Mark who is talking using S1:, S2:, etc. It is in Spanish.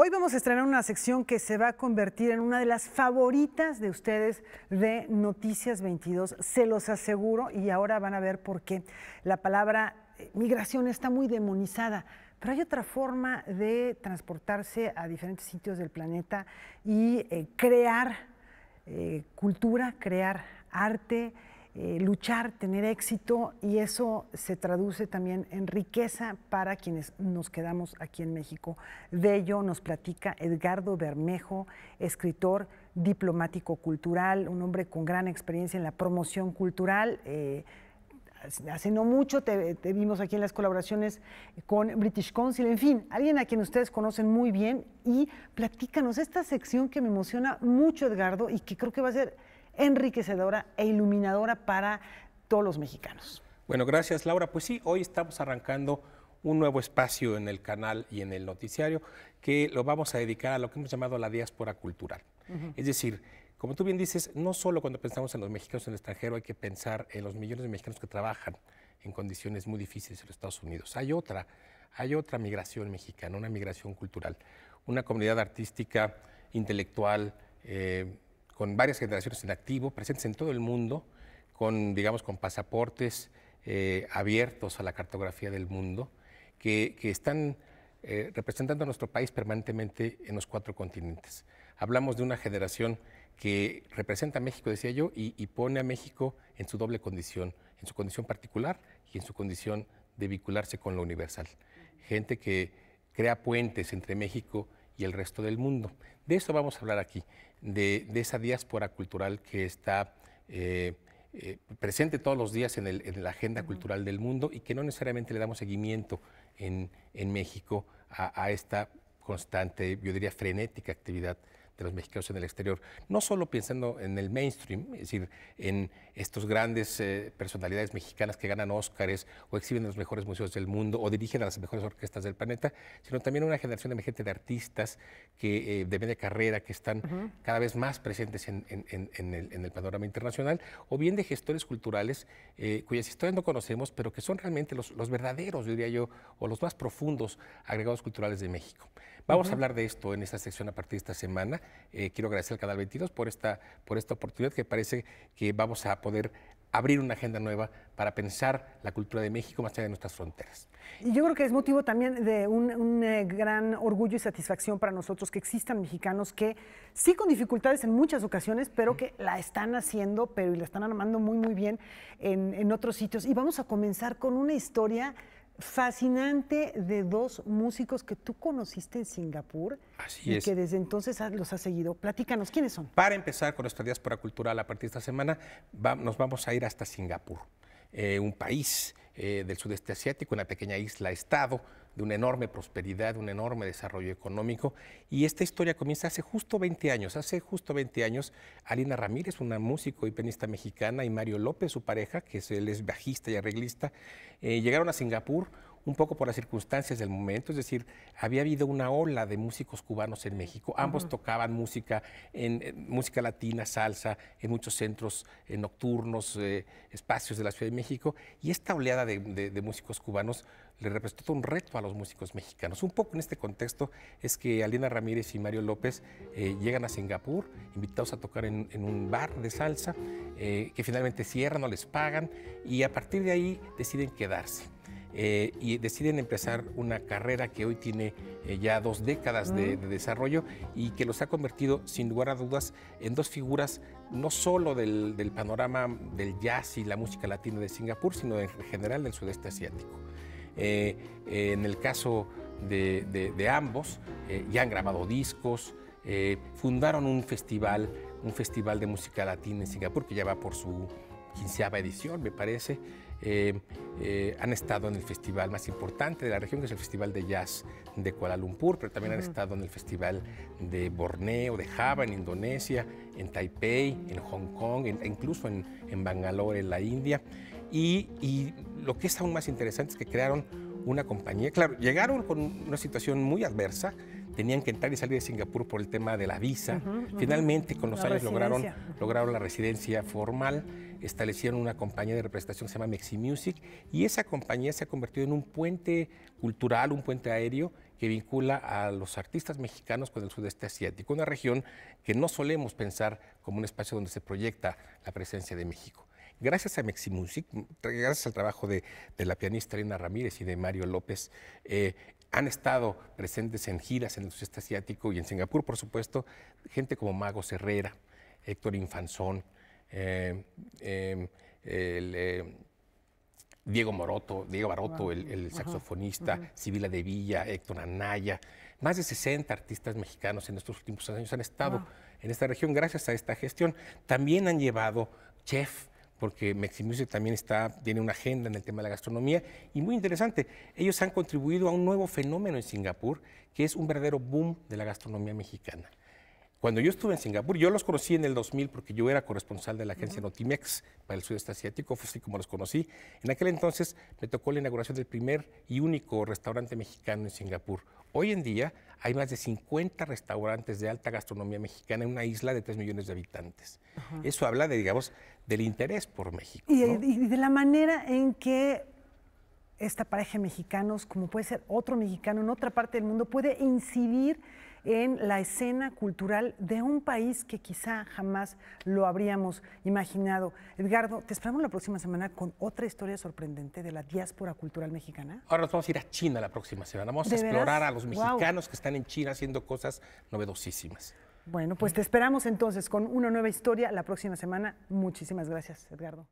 S1: Hoy vamos a estrenar una sección que se va a convertir en una de las favoritas de ustedes de Noticias 22, se los aseguro, y ahora van a ver por qué. La palabra eh, migración está muy demonizada, pero hay otra forma de transportarse a diferentes sitios del planeta y eh, crear eh, cultura, crear arte, eh, luchar, tener éxito y eso se traduce también en riqueza para quienes nos quedamos aquí en México. De ello nos platica Edgardo Bermejo, escritor, diplomático cultural, un hombre con gran experiencia en la promoción cultural. Eh, hace no mucho te, te, vimos aquí en las colaboraciones con British Council, en fin, alguien a quien ustedes conocen muy bien y platícanos esta sección que me emociona mucho, Edgardo, y que creo que va a ser enriquecedora e iluminadora para todos los mexicanos.
S2: Bueno, gracias Laura. Pues sí, hoy estamos arrancando un nuevo espacio en el canal y en el noticiario que lo vamos a dedicar a lo que hemos llamado la diáspora cultural. Es decir, como tú bien dices, no solo cuando pensamos en los mexicanos en el extranjero hay que pensar en los millones de mexicanos que trabajan en condiciones muy difíciles en los Estados Unidos. Hay otra, hay otra migración mexicana, una migración cultural, una comunidad artística, intelectual, eh, con varias generaciones en activo, presentes en todo el mundo, con, digamos, con pasaportes eh, abiertos a la cartografía del mundo, que, están eh, representando a nuestro país permanentemente en los cuatro continentes. Hablamos de una generación que representa a México, decía yo, y, y pone a México en su doble condición, en su condición particular y en su condición de vincularse con lo universal. Gente que crea puentes entre México y el resto del mundo. De eso vamos a hablar aquí, de, esa diáspora cultural que está eh, eh, presente todos los días en, la agenda cultural del mundo y que no necesariamente le damos seguimiento en, México a, a, esta constante, yo diría, frenética actividad de los mexicanos en el exterior, no solo pensando en el mainstream, es decir, en estos grandes eh, personalidades mexicanas que ganan Óscares o exhiben en los mejores museos del mundo o dirigen a las mejores orquestas del planeta, sino también una generación emergente de artistas que, eh, de media carrera que están cada vez más presentes en, el, panorama internacional, o bien de gestores culturales eh, cuyas historias no conocemos, pero que son realmente los, los verdaderos, diría yo, o los más profundos agregados culturales de México. Vamos a hablar de esto en esta sección a partir de esta semana. Eh, quiero agradecer al Canal 22 por esta, por esta oportunidad que parece que vamos a poder abrir una agenda nueva para pensar la cultura de México más allá de nuestras fronteras.
S1: Y yo creo que es motivo también de un, eh, gran orgullo y satisfacción para nosotros que existan mexicanos que sí con dificultades en muchas ocasiones, pero que la están haciendo, pero y la están armando muy, muy bien en, en otros sitios. Y vamos a comenzar con una historia fascinante de dos músicos que tú conociste en Singapur y que desde entonces los ha seguido. Platícanos, ¿quiénes son?
S2: Para empezar con nuestra diáspora cultural a partir de esta semana, nos vamos a ir hasta Singapur, eh, un país eh, del sudeste asiático, una pequeña isla-estado de una enorme prosperidad, un enorme desarrollo económico. Y esta historia comienza hace justo 20 años. Hace justo 20 años, Alina Ramírez, una músico y pianista mexicana, y Mario López, su pareja, que es, él bajista y arreglista, eh, llegaron a Singapur un poco por las circunstancias del momento, es decir, había habido una ola de músicos cubanos en México, ambos tocaban música, en, música latina, salsa, en muchos centros eh, nocturnos, eh, espacios de la Ciudad de México, y esta oleada de, músicos cubanos le representó un reto a los músicos mexicanos. Un poco en este contexto es que Alina Ramírez y Mario López eh, llegan a Singapur, invitados a tocar en, un bar de salsa, que finalmente cierran, no les pagan, y a partir de ahí deciden quedarse. Eh, y deciden empezar una carrera que hoy tiene eh, ya dos décadas de, desarrollo y que los ha convertido, sin lugar a dudas, en dos figuras no solo del, panorama del jazz y la música latina de Singapur, sino en general del sudeste asiático. Eh, en el caso de, de ambos, ya han grabado discos, fundaron un festival, un festival de música latina en Singapur que ya va por su quinceava edición, me parece. Eh, eh, han estado en el festival más importante de la región, que es el Festival de Jazz de Kuala Lumpur, pero también han estado en el Festival de Borneo, de Java, en Indonesia, en Taipei, en Hong Kong, e incluso en, en, Bangalore, en la India. Y, y lo que es aún más interesante es que crearon una compañía. Claro, llegaron con una situación muy adversa, tenían que entrar y salir de Singapur por el tema de la visa. Finalmente, con los años lograron, lograron la residencia formal, establecieron una compañía de representación que se llama Mexi Music y esa compañía se ha convertido en un puente cultural, un puente aéreo que vincula a los artistas mexicanos con el sudeste asiático, una región que no solemos pensar como un espacio donde se proyecta la presencia de México gracias a Meximusic, gracias al trabajo de, la pianista Elena Ramírez y de Mario López, eh, han estado presentes en giras en el sudeste asiático y en Singapur, por supuesto, gente como Mago Herrera, Héctor Infanzón, eh, em, eh, Diego Moroto, Diego Baroto, el, saxofonista, Sibila de Villa, Héctor Anaya, más de 60 artistas mexicanos en estos últimos años han estado en esta región gracias a esta gestión. También han llevado chef porque Meximuse también tiene una agenda en el tema de la gastronomía y muy interesante, ellos han contribuido a un nuevo fenómeno en Singapur, que es un verdadero boom de la gastronomía mexicana. Cuando yo estuve en Singapur, yo los conocí en el 2000 porque yo era corresponsal de la agencia Notimex para el sudeste asiático, fue así como los conocí. En aquel entonces me tocó la inauguración del primer y único restaurante mexicano en Singapur. Hoy en día hay más de 50 restaurantes de alta gastronomía mexicana en una isla de 3 millones de habitantes. Eso habla, de, digamos, del interés por México.
S1: y de la manera en que esta pareja de mexicanos, como puede ser otro mexicano en otra parte del mundo, puede incidir en la escena cultural de un país que quizá jamás lo habríamos imaginado. Edgardo, te esperamos la próxima semana con otra historia sorprendente de la diáspora cultural mexicana.
S2: Ahora nos vamos a ir a China la próxima semana. Vamos a explorar a los mexicanos que están en China haciendo cosas novedosísimas.
S1: Bueno, pues te esperamos entonces con una nueva historia la próxima semana. Muchísimas gracias, Edgardo.